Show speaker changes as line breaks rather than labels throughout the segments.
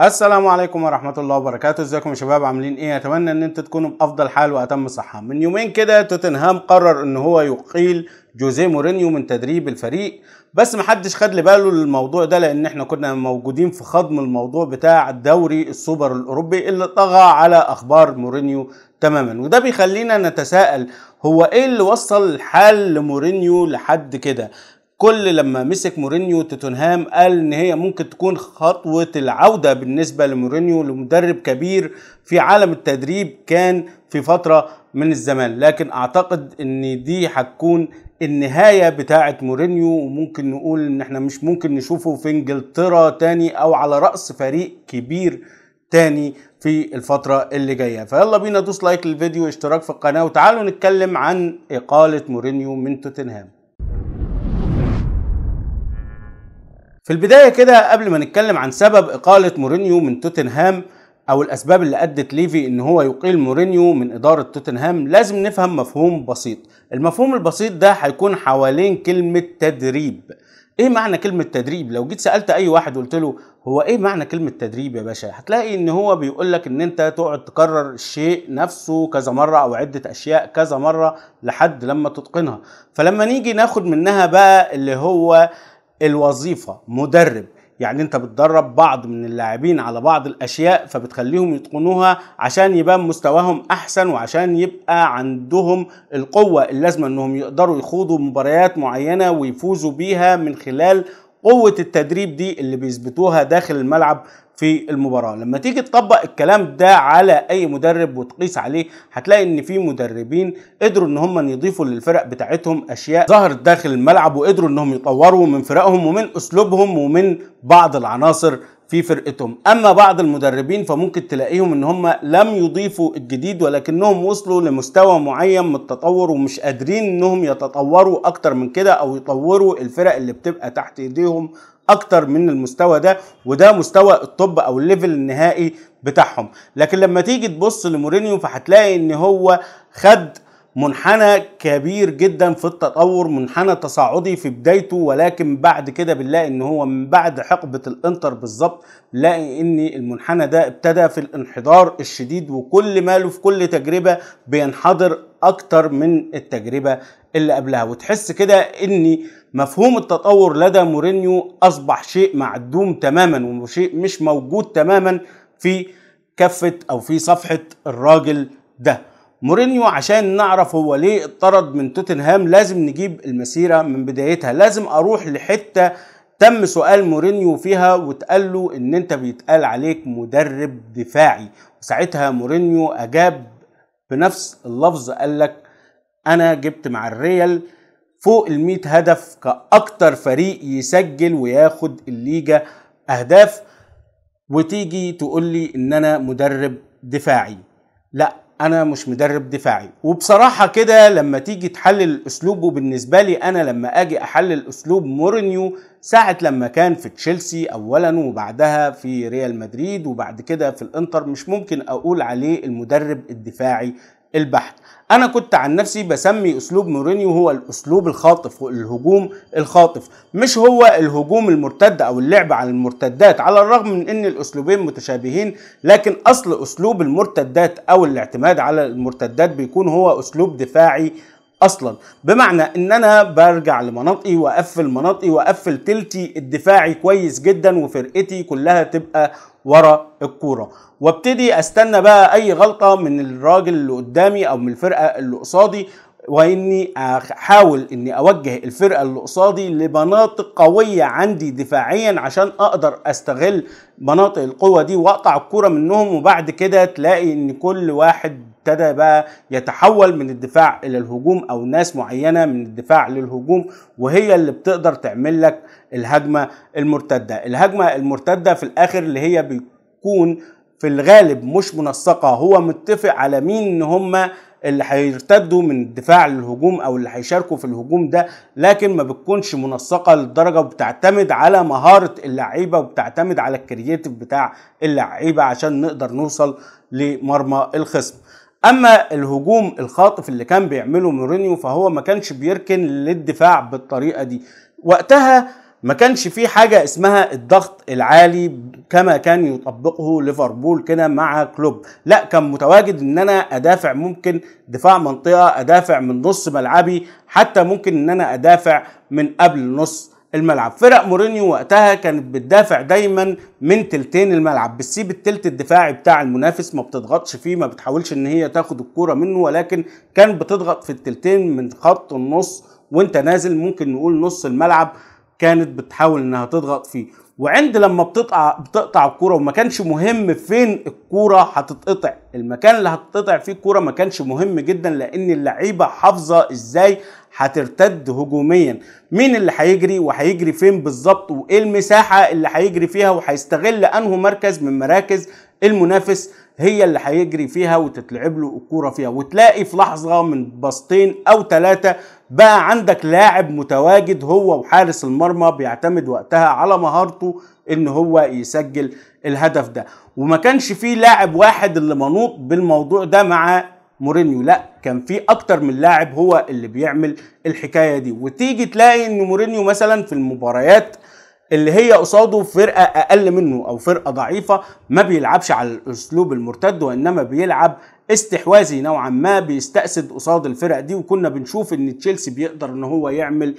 السلام عليكم ورحمه الله وبركاته ازيكم يا شباب عاملين ايه اتمنى ان انتم تكونوا بافضل حال واتم صحه من يومين كده توتنهام قرر ان هو يقيل جوزيه مورينيو من تدريب الفريق بس محدش خد لباله الموضوع ده لان احنا كنا موجودين في خضم الموضوع بتاع الدوري السوبر الاوروبي اللي طغى على اخبار مورينيو تماما وده بيخلينا نتساءل هو ايه اللي وصل الحال لمورينيو لحد كده كل لما مسك مورينيو توتنهام قال ان هي ممكن تكون خطوه العوده بالنسبه لمورينيو لمدرب كبير في عالم التدريب كان في فتره من الزمان لكن اعتقد ان دي هتكون النهايه بتاعه مورينيو وممكن نقول ان احنا مش ممكن نشوفه في انجلترا تاني او على راس فريق كبير تاني في الفترة اللي جاية فيلا بينا دوس لايك للفيديو اشتراك في القناة وتعالوا نتكلم عن إقالة مورينيو من توتنهام في البداية كده قبل ما نتكلم عن سبب إقالة مورينيو من توتنهام أو الأسباب اللي أدت ليفي إن هو يقيل مورينيو من إدارة توتنهام لازم نفهم مفهوم بسيط المفهوم البسيط ده هيكون حوالين كلمة تدريب ايه معنى كلمة تدريب؟ لو جيت سألت أي واحد وقلت له هو ايه معنى كلمة تدريب يا باشا؟ هتلاقي ان هو بيقول لك ان انت تقعد تكرر الشيء نفسه كذا مرة او عدة اشياء كذا مرة لحد لما تتقنها، فلما نيجي ناخد منها بقى اللي هو الوظيفه مدرب يعني انت بتدرب بعض من اللاعبين على بعض الاشياء فبتخليهم يتقنوها عشان يبان مستواهم احسن وعشان يبقى عندهم القوه اللازمه انهم يقدروا يخوضوا مباريات معينه ويفوزوا بيها من خلال قوة التدريب دي اللي بيثبتوها داخل الملعب في المباراه لما تيجي تطبق الكلام ده على اي مدرب وتقيس عليه هتلاقي ان في مدربين قدروا ان هم يضيفوا للفرق بتاعتهم اشياء ظهرت داخل الملعب وقدروا انهم يطوروا من فرقهم ومن اسلوبهم ومن بعض العناصر في فرقتهم اما بعض المدربين فممكن تلاقيهم ان هم لم يضيفوا الجديد ولكنهم وصلوا لمستوى معين من التطور ومش قادرين انهم يتطوروا اكتر من كده او يطوروا الفرق اللي بتبقى تحت ايديهم اكتر من المستوى ده وده مستوى الطب او الليفل النهائي بتاعهم لكن لما تيجي تبص لمورينيو فهتلاقي ان هو خد منحنى كبير جدا في التطور منحنى تصاعدي في بدايته ولكن بعد كده بنلاقي ان هو من بعد حقبه الانتر بالظبط بنلاقي ان المنحنى ده ابتدى في الانحدار الشديد وكل ماله في كل تجربه بينحدر اكتر من التجربه اللي قبلها وتحس كده ان مفهوم التطور لدى مورينيو اصبح شيء معدوم تماما وشيء مش موجود تماما في كفه او في صفحه الراجل ده مورينيو عشان نعرف هو ليه اطرد من توتنهام لازم نجيب المسيرة من بدايتها لازم اروح لحتة تم سؤال مورينيو فيها واتقال له ان انت بيتقال عليك مدرب دفاعي وساعتها مورينيو اجاب بنفس اللفظ قال لك انا جبت مع الريال فوق ال 100 هدف كاكتر فريق يسجل وياخد الليجا اهداف وتيجي تقول لي ان انا مدرب دفاعي لا انا مش مدرب دفاعي وبصراحه كده لما تيجي تحلل اسلوبه وبالنسبه لي انا لما اجي احلل اسلوب مورينيو ساعه لما كان في تشيلسي اولا وبعدها في ريال مدريد وبعد كده في الانتر مش ممكن اقول عليه المدرب الدفاعي البحت انا كنت عن نفسي بسمي اسلوب مورينيو هو الاسلوب الخاطف والهجوم الخاطف مش هو الهجوم المرتد او اللعب على المرتدات على الرغم من ان الاسلوبين متشابهين لكن اصل اسلوب المرتدات او الاعتماد على المرتدات بيكون هو اسلوب دفاعي اصلا بمعنى ان انا برجع لمناطقي واقفل مناطقي واقفل تلتي الدفاعي كويس جدا وفرقتي كلها تبقى ورا الكوره وابتدي استنى بقى اي غلطه من الراجل اللي قدامي او من الفرقه اللي قصادي واني احاول اني اوجه الفرقه اللي قصادي لمناطق قويه عندي دفاعيا عشان اقدر استغل مناطق القوه دي واقطع الكوره منهم وبعد كده تلاقي ان كل واحد ابتدى بقى يتحول من الدفاع الى الهجوم او ناس معينه من الدفاع للهجوم وهي اللي بتقدر تعمل لك الهجمه المرتده الهجمه المرتده في الاخر اللي هي بيكون في الغالب مش منسقه هو متفق على مين ان هما اللي هيرتدوا من الدفاع للهجوم او اللي هيشاركوا في الهجوم ده لكن ما بتكونش منسقه للدرجه وبتعتمد على مهاره اللعيبه وبتعتمد على الكرييتيف بتاع اللعيبه عشان نقدر نوصل لمرمى الخصم اما الهجوم الخاطف اللي كان بيعمله مورينيو فهو ما كانش بيركن للدفاع بالطريقه دي وقتها ما كانش في حاجة اسمها الضغط العالي كما كان يطبقه ليفربول كده مع كلوب لا كان متواجد ان انا ادافع ممكن دفاع منطقة ادافع من نص ملعبي حتى ممكن ان انا ادافع من قبل نص الملعب فرق مورينيو وقتها كانت بتدافع دايما من تلتين الملعب بتسيب التلت الدفاعي بتاع المنافس ما بتضغطش فيه ما بتحاولش ان هي تاخد الكوره منه ولكن كان بتضغط في التلتين من خط النص وانت نازل ممكن نقول نص الملعب كانت بتحاول انها تضغط فيه وعند لما بتقطع بتقطع الكوره وما كانش مهم فين الكوره هتتقطع المكان اللي هتتقطع فيه الكوره ما كانش مهم جدا لان اللعيبه حافظه ازاي هترتد هجوميا مين اللي هيجري وهيجري فين بالظبط وايه المساحه اللي هيجري فيها وهيستغل انه مركز من مراكز المنافس هي اللي هيجري فيها وتتلعب له الكوره فيها وتلاقي في لحظه من باصتين او ثلاثه بقى عندك لاعب متواجد هو وحارس المرمى بيعتمد وقتها على مهارته ان هو يسجل الهدف ده وما كانش فيه لاعب واحد اللي منوط بالموضوع ده مع مورينيو لا كان في اكتر من لاعب هو اللي بيعمل الحكايه دي وتيجي تلاقي ان مورينيو مثلا في المباريات اللي هي قصاده فرقه اقل منه او فرقه ضعيفه ما بيلعبش على الاسلوب المرتد وانما بيلعب استحواذي نوعا ما بيستأسد قصاد الفرق دي وكنا بنشوف ان تشيلسي بيقدر ان هو يعمل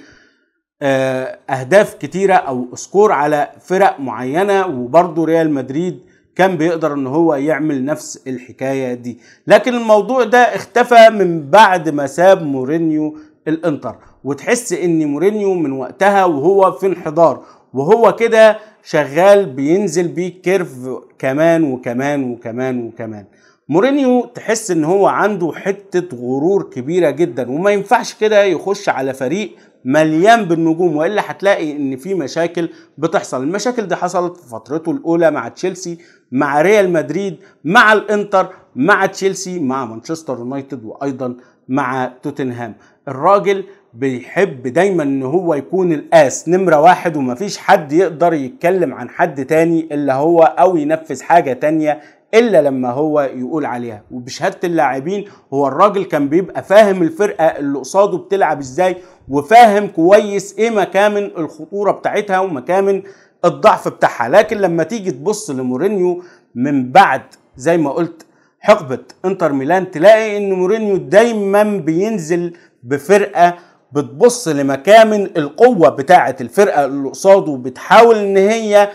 آه، اهداف كتيره او سكور على فرق معينه وبرده ريال مدريد كان بيقدر ان هو يعمل نفس الحكايه دي لكن الموضوع ده اختفى من بعد ما ساب مورينيو الانتر وتحس ان مورينيو من وقتها وهو في انحدار وهو كده شغال بينزل بيه كيرف كمان وكمان وكمان وكمان مورينيو تحس ان هو عنده حته غرور كبيره جدا وما ينفعش كده يخش على فريق مليان بالنجوم والا هتلاقي ان في مشاكل بتحصل المشاكل دي حصلت في فترته الاولى مع تشيلسي مع ريال مدريد مع الانتر مع تشيلسي مع مانشستر يونايتد وايضا مع توتنهام الراجل بيحب دايما ان هو يكون الاس نمره واحد ومفيش حد يقدر يتكلم عن حد تاني الا هو او ينفذ حاجه تانيه الا لما هو يقول عليها وبشهاده اللاعبين هو الراجل كان بيبقى فاهم الفرقه اللي قصاده بتلعب ازاي وفاهم كويس ايه مكامن الخطوره بتاعتها ومكامن الضعف بتاعها لكن لما تيجي تبص لمورينيو من بعد زي ما قلت حقبه انتر ميلان تلاقي ان مورينيو دايما بينزل بفرقه بتبص لمكامن القوه بتاعه الفرقه اللي قصاده وبتحاول ان هي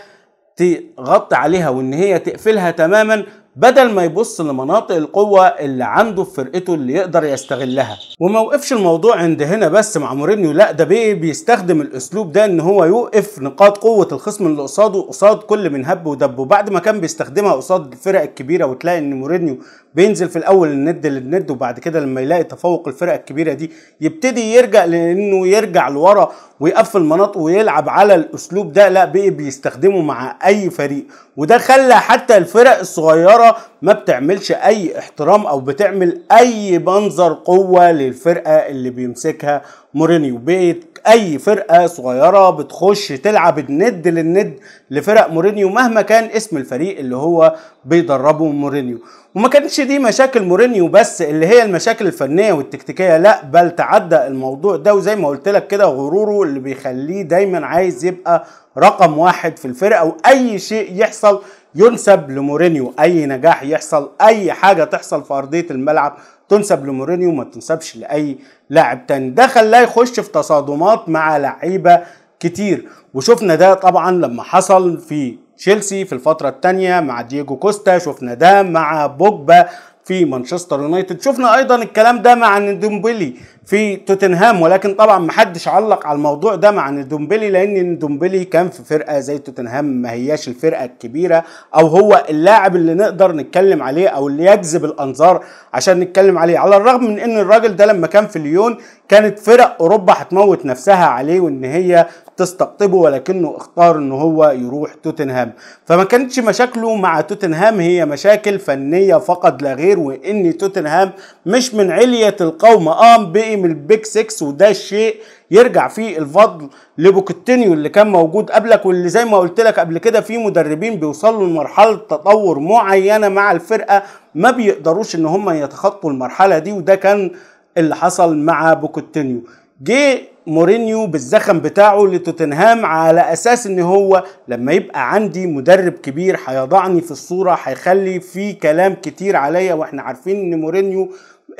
تغطي عليها وان هي تقفلها تماما بدل ما يبص لمناطق القوة اللي عنده في فرقته اللي يقدر يستغلها وما وقفش الموضوع عند هنا بس مع مورينيو لا ده بيه بيستخدم الاسلوب ده ان هو يوقف نقاط قوة الخصم اللي قصاده قصاد كل من هب ودب وبعد ما كان بيستخدمها قصاد الفرق الكبيرة وتلاقي ان مورينيو بينزل في الاول الند للند وبعد كده لما يلاقي تفوق الفرق الكبيرة دي يبتدي يرجع لانه يرجع لورا ويقفل مناطق ويلعب على الاسلوب ده لا بيه بيستخدمه مع اي فريق وده خلى حتى الفرق الصغيرة الإدارة ما بتعملش أي احترام أو بتعمل أي منظر قوة للفرقة اللي بيمسكها مورينيو بيت أي فرقة صغيرة بتخش تلعب الند للند لفرق مورينيو مهما كان اسم الفريق اللي هو بيدربه مورينيو وما كانتش دي مشاكل مورينيو بس اللي هي المشاكل الفنيه والتكتيكيه لا بل تعدى الموضوع ده وزي ما قلت لك كده غروره اللي بيخليه دايما عايز يبقى رقم واحد في الفرقه واي شيء يحصل ينسب لمورينيو اي نجاح يحصل اي حاجه تحصل في ارضيه الملعب تنسب لمورينيو ما تنسبش لاي لاعب تاني ده خلاه يخش في تصادمات مع لعيبه كتير وشفنا ده طبعا لما حصل في تشيلسي في الفترة الثانية مع دييجو كوستا شفنا ده مع بوجبا في مانشستر يونايتد شفنا ايضا الكلام ده مع ندومبلي في توتنهام ولكن طبعا محدش علق على الموضوع ده مع ندومبلي لان ندومبلي كان في فرقه زي توتنهام ما هياش الفرقه الكبيره او هو اللاعب اللي نقدر نتكلم عليه او اللي يجذب الانظار عشان نتكلم عليه على الرغم من ان الراجل ده لما كان في ليون كانت فرق اوروبا هتموت نفسها عليه وان هي تستقطبه ولكنه اختار ان هو يروح توتنهام فما كانتش مشاكله مع توتنهام هي مشاكل فنيه فقط لا غير وان توتنهام مش من عليه القوم اه بقي من البيك 6 وده الشيء يرجع فيه الفضل لبوكتينيو اللي كان موجود قبلك واللي زي ما قلت لك قبل كده في مدربين بيوصلوا لمرحله تطور معينه مع الفرقه ما بيقدروش ان هم يتخطوا المرحله دي وده كان اللي حصل مع بوكوتينيو جه مورينيو بالزخم بتاعه لتوتنهام على اساس ان هو لما يبقى عندي مدرب كبير هيضعني في الصوره هيخلي في كلام كتير عليا واحنا عارفين ان مورينيو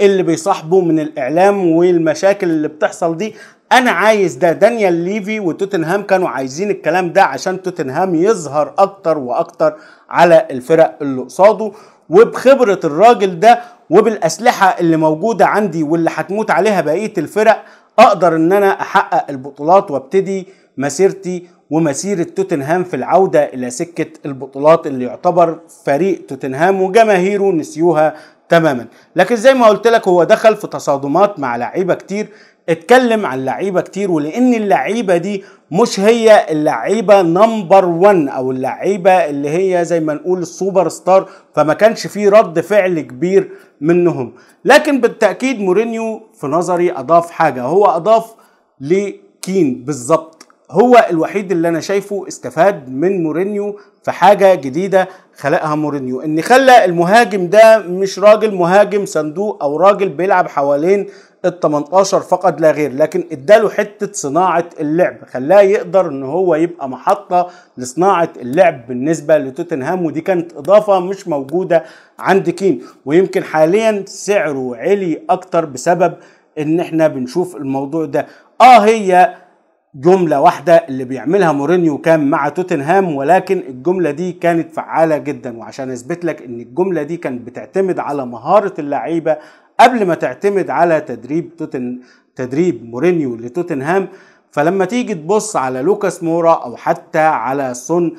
اللي بيصاحبه من الاعلام والمشاكل اللي بتحصل دي انا عايز ده دانيال ليفي وتوتنهام كانوا عايزين الكلام ده عشان توتنهام يظهر اكتر واكتر على الفرق اللي قصاده وبخبره الراجل ده وبالاسلحه اللي موجوده عندي واللي هتموت عليها بقيه الفرق اقدر ان انا احقق البطولات وابتدي مسيرتي ومسيرة توتنهام في العودة إلى سكة البطولات اللي يعتبر فريق توتنهام وجماهيره نسيوها تماما لكن زي ما قلت لك هو دخل في تصادمات مع لعيبة كتير اتكلم عن لعيبه كتير ولان اللعيبه دي مش هي اللعيبه نمبر 1 او اللعيبه اللي هي زي ما نقول السوبر ستار فما كانش في رد فعل كبير منهم لكن بالتاكيد مورينيو في نظري اضاف حاجه هو اضاف لكين بالظبط هو الوحيد اللي انا شايفه استفاد من مورينيو في حاجه جديده خلقها مورينيو ان خلى المهاجم ده مش راجل مهاجم صندوق او راجل بيلعب حوالين ال 18 فقط لا غير لكن اداله حته صناعه اللعب خلاه يقدر ان هو يبقى محطه لصناعه اللعب بالنسبه لتوتنهام ودي كانت اضافه مش موجوده عند كين ويمكن حاليا سعره علي اكتر بسبب ان احنا بنشوف الموضوع ده اه هي جملة واحدة اللي بيعملها مورينيو كان مع توتنهام ولكن الجملة دي كانت فعالة جدا وعشان اثبت لك ان الجملة دي كانت بتعتمد على مهارة اللعيبة قبل ما تعتمد على تدريب توتن تدريب مورينيو لتوتنهام فلما تيجي تبص على لوكاس مورا او حتى على سون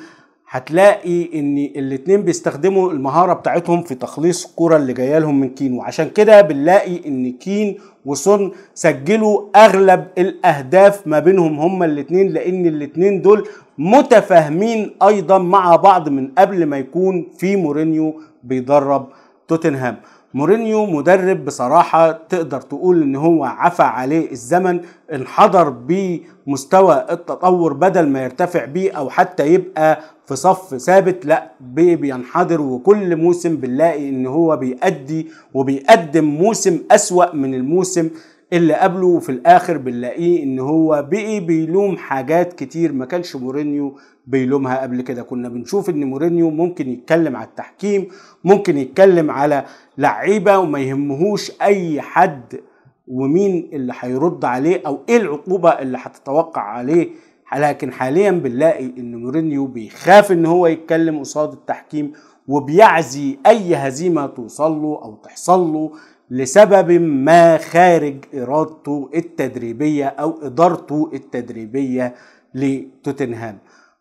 هتلاقي ان الاتنين بيستخدموا المهاره بتاعتهم في تخليص الكره اللي جايه لهم من كين وعشان كده بنلاقي ان كين وسون سجلوا اغلب الاهداف ما بينهم هما الاتنين لان الاتنين دول متفاهمين ايضا مع بعض من قبل ما يكون في مورينيو بيدرب توتنهام مورينيو مدرب بصراحة تقدر تقول ان هو عفى عليه الزمن انحدر بمستوى التطور بدل ما يرتفع بيه او حتى يبقى في صف ثابت لا بينحدر وكل موسم بنلاقي ان هو بيأدي وبيقدم موسم اسوأ من الموسم اللي قبله وفي الاخر بنلاقيه ان هو بقي بيلوم حاجات كتير ما كانش مورينيو بيلومها قبل كده كنا بنشوف ان مورينيو ممكن يتكلم على التحكيم ممكن يتكلم على لعيبه وما يهمهوش اي حد ومين اللي هيرد عليه او ايه العقوبه اللي هتتوقع عليه لكن حاليا بنلاقي ان مورينيو بيخاف ان هو يتكلم قصاد التحكيم وبيعزي اي هزيمه توصل له او تحصل له لسبب ما خارج إرادته التدريبية أو إدارته التدريبية لتوتنهام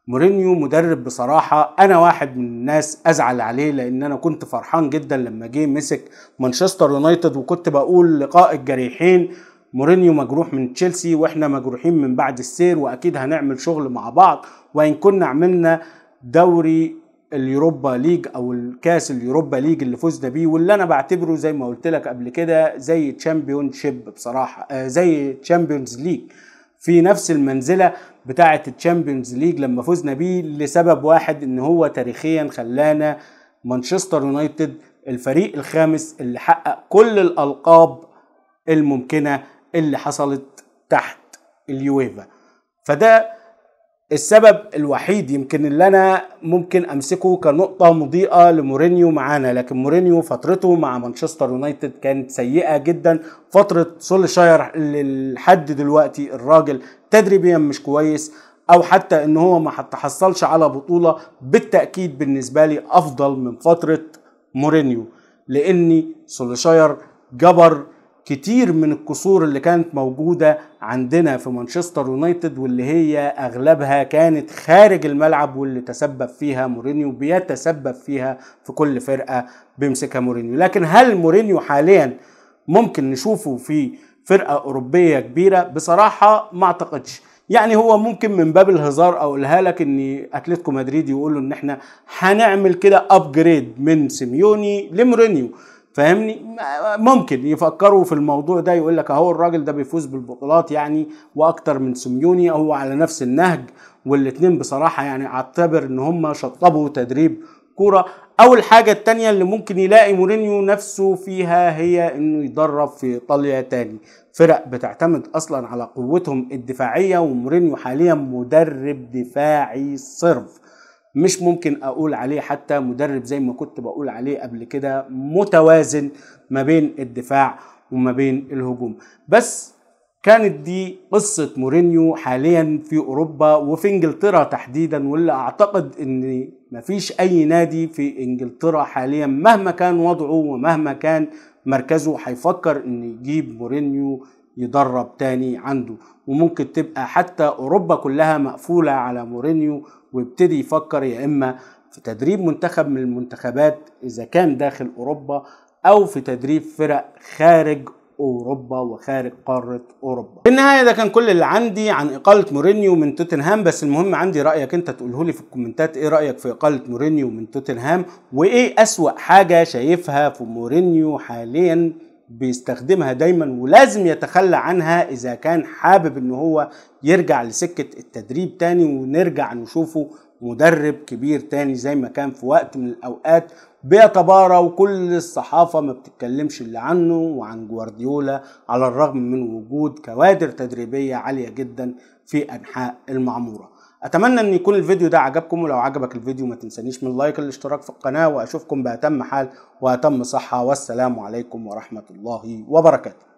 مورينيو مدرب بصراحة أنا واحد من الناس أزعل عليه لأن أنا كنت فرحان جدا لما جه مسك مانشستر يونايتد وكنت بقول لقاء الجريحين مورينيو مجروح من تشيلسي واحنا مجروحين من بعد السير واكيد هنعمل شغل مع بعض وان كنا عملنا دوري اليوروبا ليج او الكاس اليوروبا ليج اللي فزنا بيه واللي انا بعتبره زي ما قلت لك قبل كده زي تشامبيون شيب بصراحه آه زي تشامبيونز ليج في نفس المنزله بتاعه التشامبيونز ليج لما فزنا بيه لسبب واحد ان هو تاريخيا خلانا مانشستر يونايتد الفريق الخامس اللي حقق كل الالقاب الممكنه اللي حصلت تحت اليويفا فده السبب الوحيد يمكن اللي انا ممكن امسكه كنقطه مضيئه لمورينيو معانا لكن مورينيو فترته مع مانشستر يونايتد كانت سيئه جدا فتره سولشاير لحد دلوقتي الراجل تدريبيا مش كويس او حتى ان هو ما تحصلش على بطوله بالتاكيد بالنسبه لي افضل من فتره مورينيو لاني سولشاير جبر كتير من الكسور اللي كانت موجودة عندنا في مانشستر يونايتد واللي هي أغلبها كانت خارج الملعب واللي تسبب فيها مورينيو بيتسبب فيها في كل فرقة بيمسكها مورينيو لكن هل مورينيو حاليا ممكن نشوفه في فرقة أوروبية كبيرة بصراحة ما أعتقدش يعني هو ممكن من باب الهزار اقولها لك ان اتلتيكو مدريد يقولوا ان احنا هنعمل كده ابجريد من سيميوني لمورينيو فاهمني ممكن يفكروا في الموضوع ده يقول لك اهو الراجل ده بيفوز بالبطولات يعني واكتر من سيميوني هو على نفس النهج والاثنين بصراحه يعني اعتبر ان هم شطبوا تدريب كوره او الحاجه التانية اللي ممكن يلاقي مورينيو نفسه فيها هي انه يدرب في ايطاليا تاني فرق بتعتمد اصلا على قوتهم الدفاعيه ومورينيو حاليا مدرب دفاعي صرف مش ممكن اقول عليه حتى مدرب زي ما كنت بقول عليه قبل كده متوازن ما بين الدفاع وما بين الهجوم بس كانت دي قصة مورينيو حاليا في أوروبا وفي إنجلترا تحديدا واللي أعتقد أن مفيش أي نادي في إنجلترا حاليا مهما كان وضعه ومهما كان مركزه هيفكر أن يجيب مورينيو يدرب تاني عنده وممكن تبقى حتى اوروبا كلها مقفوله على مورينيو ويبتدي يفكر يا اما في تدريب منتخب من المنتخبات اذا كان داخل اوروبا او في تدريب فرق خارج اوروبا وخارج قاره اوروبا. في النهايه ده كان كل اللي عندي عن اقاله مورينيو من توتنهام بس المهم عندي رايك انت تقوله لي في الكومنتات ايه رايك في اقاله مورينيو من توتنهام وايه اسوا حاجه شايفها في مورينيو حاليا بيستخدمها دايما ولازم يتخلى عنها اذا كان حابب ان هو يرجع لسكة التدريب تاني ونرجع نشوفه مدرب كبير تاني زي ما كان في وقت من الاوقات بيتبارى وكل الصحافة ما بتتكلمش اللي عنه وعن جوارديولا على الرغم من وجود كوادر تدريبية عالية جدا في انحاء المعمورة اتمنى ان يكون الفيديو ده عجبكم ولو عجبك الفيديو ما تنسانيش من اللايك الاشتراك في القناه واشوفكم باتم حال واتم صحه والسلام عليكم ورحمه الله وبركاته